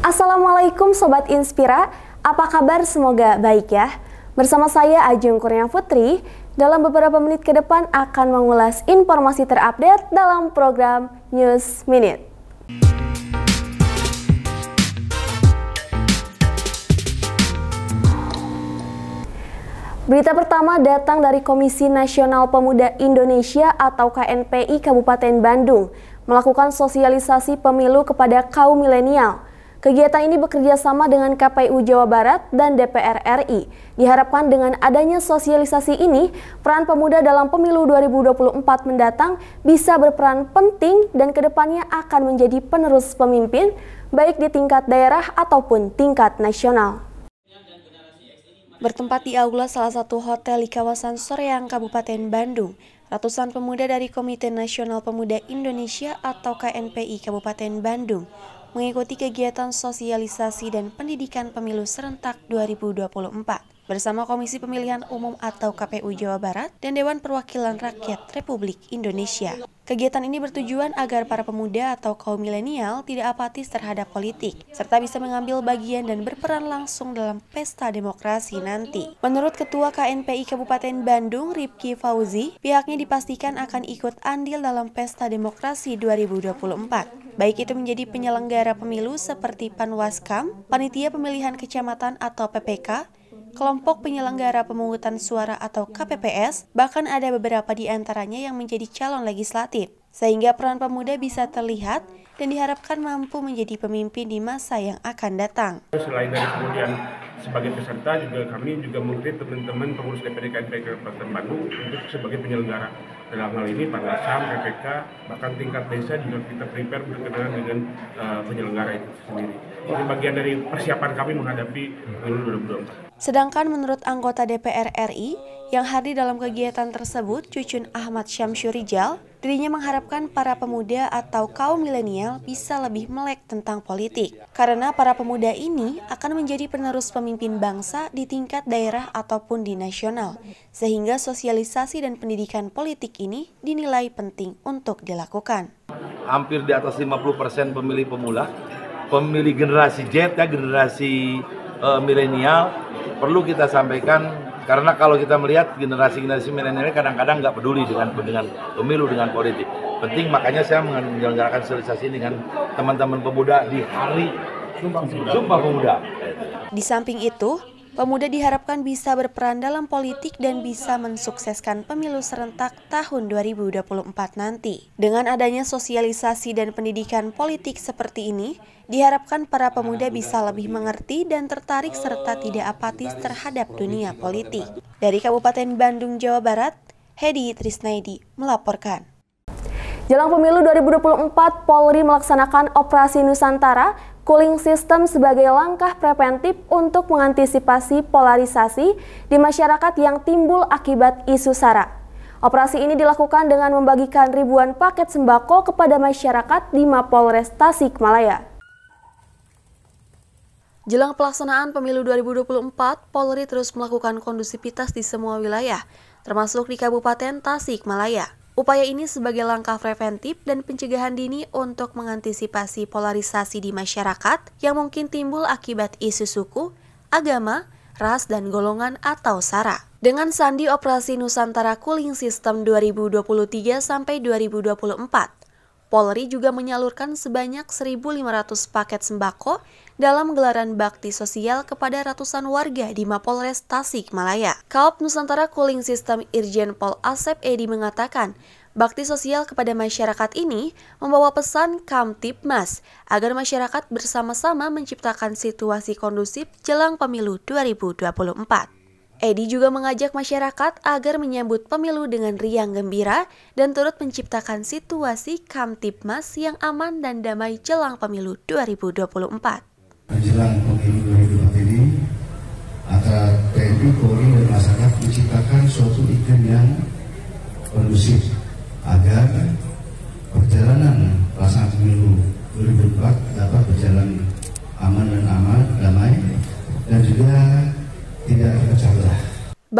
Assalamualaikum Sobat Inspira, apa kabar semoga baik ya? Bersama saya Ajeng Kurnia Putri, dalam beberapa menit ke depan akan mengulas informasi terupdate dalam program News Minute. Berita pertama datang dari Komisi Nasional Pemuda Indonesia atau KNPI Kabupaten Bandung melakukan sosialisasi pemilu kepada kaum milenial. Kegiatan ini bekerja sama dengan KPU Jawa Barat dan DPR RI. Diharapkan dengan adanya sosialisasi ini, peran pemuda dalam pemilu 2024 mendatang bisa berperan penting dan kedepannya akan menjadi penerus pemimpin, baik di tingkat daerah ataupun tingkat nasional. Bertempat di aula salah satu hotel di kawasan Soreang, Kabupaten Bandung, ratusan pemuda dari Komite Nasional Pemuda Indonesia atau KNPI Kabupaten Bandung mengikuti kegiatan sosialisasi dan pendidikan pemilu serentak 2024 bersama Komisi Pemilihan Umum atau KPU Jawa Barat dan Dewan Perwakilan Rakyat Republik Indonesia. Kegiatan ini bertujuan agar para pemuda atau kaum milenial tidak apatis terhadap politik, serta bisa mengambil bagian dan berperan langsung dalam pesta demokrasi nanti. Menurut Ketua KNPI Kabupaten Bandung, Ripki Fauzi, pihaknya dipastikan akan ikut andil dalam pesta demokrasi 2024 baik itu menjadi penyelenggara pemilu seperti Panwaskam, Panitia Pemilihan Kecamatan atau PPK, Kelompok penyelenggara pemungutan suara atau KPPS, bahkan ada beberapa di antaranya yang menjadi calon legislatif. Sehingga peran pemuda bisa terlihat dan diharapkan mampu menjadi pemimpin di masa yang akan datang. Selain dari kemudian sebagai peserta, juga kami juga mengkritik teman-teman pengurus DPD KPK Kabupaten Bandung untuk sebagai penyelenggara. Dalam hal ini Nasam, PPK, bahkan tingkat desa juga kita prepare berkenaan dengan uh, penyelenggara itu sendiri. Ini bagian dari persiapan kami menghadapi pemilu 2024. Sedangkan menurut anggota DPR RI yang hadir dalam kegiatan tersebut, Cucun Ahmad Syamsyurijal, dirinya mengharapkan para pemuda atau kaum milenial bisa lebih melek tentang politik. Karena para pemuda ini akan menjadi penerus pemimpin bangsa di tingkat daerah ataupun di nasional. Sehingga sosialisasi dan pendidikan politik ini dinilai penting untuk dilakukan. Hampir di atas 50% pemilih pemula, pemilih generasi Z, ya, generasi uh, milenial perlu kita sampaikan karena kalau kita melihat generasi-generasi milenial kadang-kadang nggak peduli dengan dengan pemilu dengan politik penting makanya saya menyelenggarakan sosialisasi dengan teman-teman pemuda di hari Sumpah Pemuda. Di samping itu, Pemuda diharapkan bisa berperan dalam politik dan bisa mensukseskan pemilu serentak tahun 2024 nanti. Dengan adanya sosialisasi dan pendidikan politik seperti ini, diharapkan para pemuda bisa lebih mengerti dan tertarik serta tidak apatis terhadap dunia politik. Dari Kabupaten Bandung, Jawa Barat, Hedi Trisnaidi melaporkan. Jelang pemilu 2024, Polri melaksanakan Operasi Nusantara cooling system sebagai langkah preventif untuk mengantisipasi polarisasi di masyarakat yang timbul akibat isu SARA. Operasi ini dilakukan dengan membagikan ribuan paket sembako kepada masyarakat di Mapolres Tasikmalaya. Jelang pelaksanaan pemilu 2024, Polri terus melakukan kondusivitas di semua wilayah, termasuk di Kabupaten Tasikmalaya. Upaya ini sebagai langkah preventif dan pencegahan dini untuk mengantisipasi polarisasi di masyarakat yang mungkin timbul akibat isu suku, agama, ras, dan golongan atau sara. Dengan sandi operasi Nusantara Cooling System 2023 sampai 2024, Polri juga menyalurkan sebanyak 1.500 paket sembako dalam gelaran bakti sosial kepada ratusan warga di Mapolres Tasikmalaya. Kaop Nusantara Cooling System Irjen Pol Asep Edi mengatakan, bakti sosial kepada masyarakat ini membawa pesan Mas agar masyarakat bersama-sama menciptakan situasi kondusif jelang pemilu 2024. Edi juga mengajak masyarakat agar menyambut pemilu dengan riang gembira dan turut menciptakan situasi Kamtipmas yang aman dan damai jelang pemilu 2024. Jelang pemilu 2024 ini, antara TNI, Polri, dan masyarakat menciptakan suatu iklim yang kondusif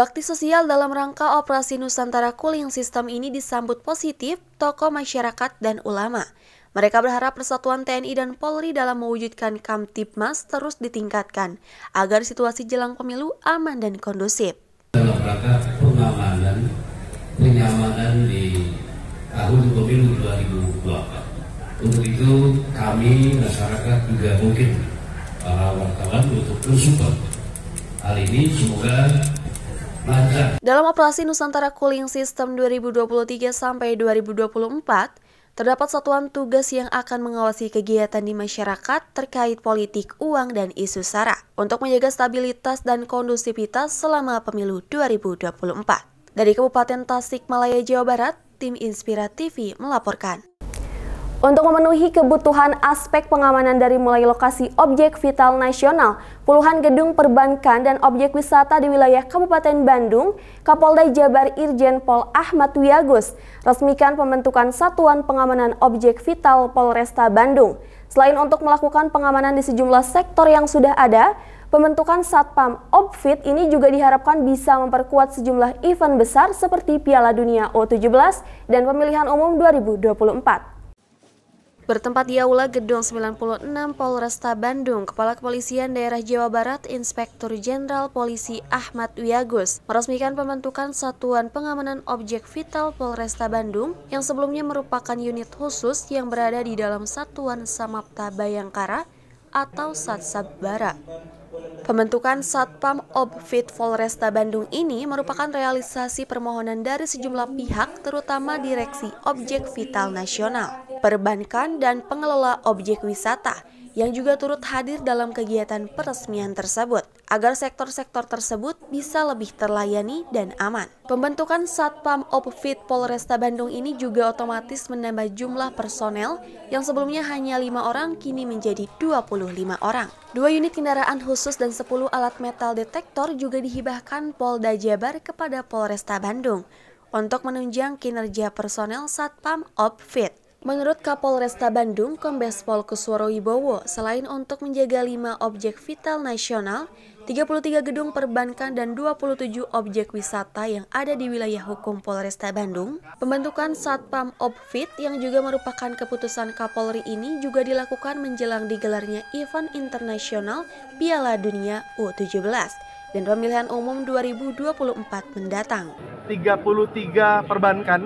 Bakti sosial dalam rangka operasi Nusantara Cooling System ini disambut positif tokoh masyarakat dan ulama. Mereka berharap persatuan TNI dan Polri dalam mewujudkan Kamtipmas terus ditingkatkan agar situasi jelang pemilu aman dan kondusif. Dalam rangka pengamanan, penyamanan di tahun pemilu 2024. Untuk itu kami masyarakat juga mungkin para wartawan untuk mensupport hal ini semoga dalam operasi Nusantara Cooling System 2023 sampai 2024, terdapat satuan tugas yang akan mengawasi kegiatan di masyarakat terkait politik, uang, dan isu SARA untuk menjaga stabilitas dan kondusivitas selama pemilu 2024. Dari Kabupaten Tasik, Malaya, Jawa Barat, tim Inspira melaporkan. Untuk memenuhi kebutuhan aspek pengamanan dari mulai lokasi objek vital nasional, puluhan gedung perbankan dan objek wisata di wilayah Kabupaten Bandung, Kapolda Jabar Irjen Pol Ahmad Wiagus resmikan pembentukan Satuan Pengamanan Objek Vital Polresta Bandung. Selain untuk melakukan pengamanan di sejumlah sektor yang sudah ada, pembentukan Satpam Obfit ini juga diharapkan bisa memperkuat sejumlah event besar seperti Piala Dunia U17 dan pemilihan umum 2024. Bertempat di Aula Gedung 96 Polresta Bandung, Kepala Kepolisian Daerah Jawa Barat Inspektur Jenderal Polisi Ahmad Wiyagus meresmikan pembentukan Satuan Pengamanan Objek Vital Polresta Bandung yang sebelumnya merupakan unit khusus yang berada di dalam Satuan Samapta Bayangkara atau Satsabara. Pembentukan Satpam Obfit Polresta Bandung ini merupakan realisasi permohonan dari sejumlah pihak terutama Direksi Objek Vital Nasional, Perbankan dan Pengelola Objek Wisata yang juga turut hadir dalam kegiatan peresmian tersebut agar sektor-sektor tersebut bisa lebih terlayani dan aman. Pembentukan Satpam Opfit Polresta Bandung ini juga otomatis menambah jumlah personel yang sebelumnya hanya lima orang kini menjadi 25 orang. Dua unit kendaraan khusus dan 10 alat metal detektor juga dihibahkan Polda Jabar kepada Polresta Bandung untuk menunjang kinerja personel Satpam Opfit. Menurut Kapolresta Bandung, Kombes Pol Kusworo Wibowo, selain untuk menjaga lima objek vital nasional, 33 gedung perbankan dan 27 objek wisata yang ada di wilayah hukum Polresta Bandung, pembentukan Satpam Opfit yang juga merupakan keputusan Kapolri ini juga dilakukan menjelang digelarnya event internasional Piala Dunia U17 dan pemilihan umum 2024 mendatang. 33 perbankan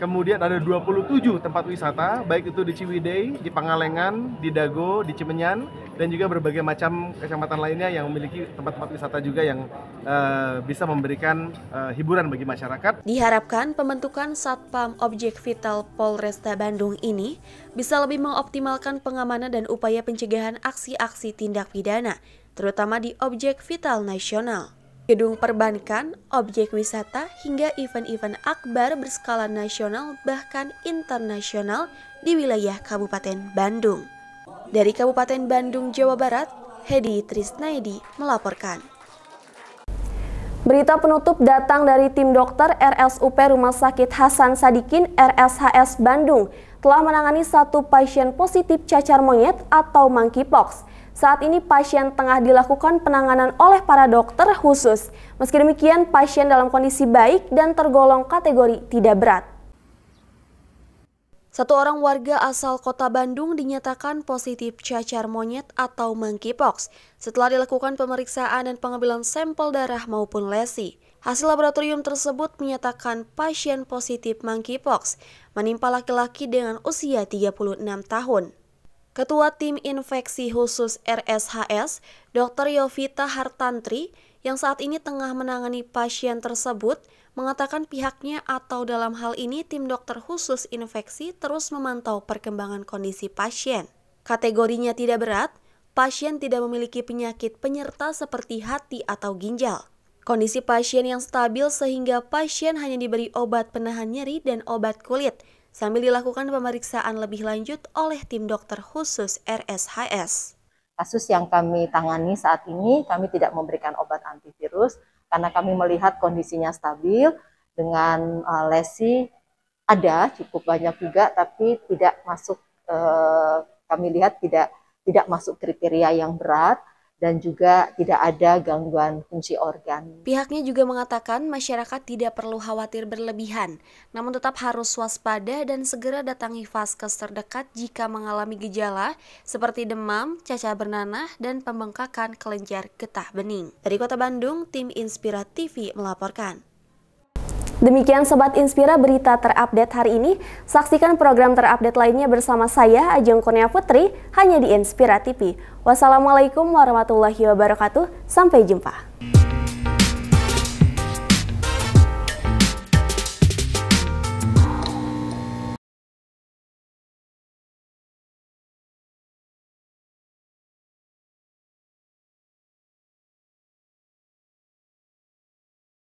Kemudian ada 27 tempat wisata, baik itu di Ciwidey, di Pangalengan, di Dago, di Cimenyan, dan juga berbagai macam kecamatan lainnya yang memiliki tempat-tempat wisata juga yang uh, bisa memberikan uh, hiburan bagi masyarakat. Diharapkan pembentukan Satpam Objek Vital Polresta Bandung ini bisa lebih mengoptimalkan pengamanan dan upaya pencegahan aksi-aksi tindak pidana, terutama di objek vital nasional gedung perbankan, objek wisata, hingga event-event akbar berskala nasional bahkan internasional di wilayah Kabupaten Bandung. Dari Kabupaten Bandung, Jawa Barat, Hedi Trisnaidi melaporkan. Berita penutup datang dari tim dokter RSUP Rumah Sakit Hasan Sadikin RSHS Bandung telah menangani satu pasien positif cacar monyet atau monkeypox. Saat ini pasien tengah dilakukan penanganan oleh para dokter khusus. Meski demikian, pasien dalam kondisi baik dan tergolong kategori tidak berat. Satu orang warga asal kota Bandung dinyatakan positif cacar monyet atau monkeypox setelah dilakukan pemeriksaan dan pengambilan sampel darah maupun lesi. Hasil laboratorium tersebut menyatakan pasien positif monkeypox menimpa laki-laki dengan usia 36 tahun. Ketua Tim Infeksi Khusus RSHS, Dr. Yovita Hartantri, yang saat ini tengah menangani pasien tersebut, mengatakan pihaknya atau dalam hal ini tim dokter khusus infeksi terus memantau perkembangan kondisi pasien. Kategorinya tidak berat, pasien tidak memiliki penyakit penyerta seperti hati atau ginjal. Kondisi pasien yang stabil sehingga pasien hanya diberi obat penahan nyeri dan obat kulit sambil dilakukan pemeriksaan lebih lanjut oleh tim dokter khusus RSHS. Kasus yang kami tangani saat ini kami tidak memberikan obat antivirus karena kami melihat kondisinya stabil dengan eh, lesi ada cukup banyak juga tapi tidak masuk eh, kami lihat tidak tidak masuk kriteria yang berat dan juga tidak ada gangguan fungsi organ. Pihaknya juga mengatakan masyarakat tidak perlu khawatir berlebihan, namun tetap harus waspada dan segera datangi vaskes terdekat jika mengalami gejala seperti demam, cacar bernanah, dan pembengkakan kelenjar getah bening. Dari Kota Bandung, tim Inspira TV melaporkan. Demikian Sobat Inspira berita terupdate hari ini. Saksikan program terupdate lainnya bersama saya, Ajeng Kurnia Putri, hanya di Inspira TV. Wassalamualaikum warahmatullahi wabarakatuh. Sampai jumpa.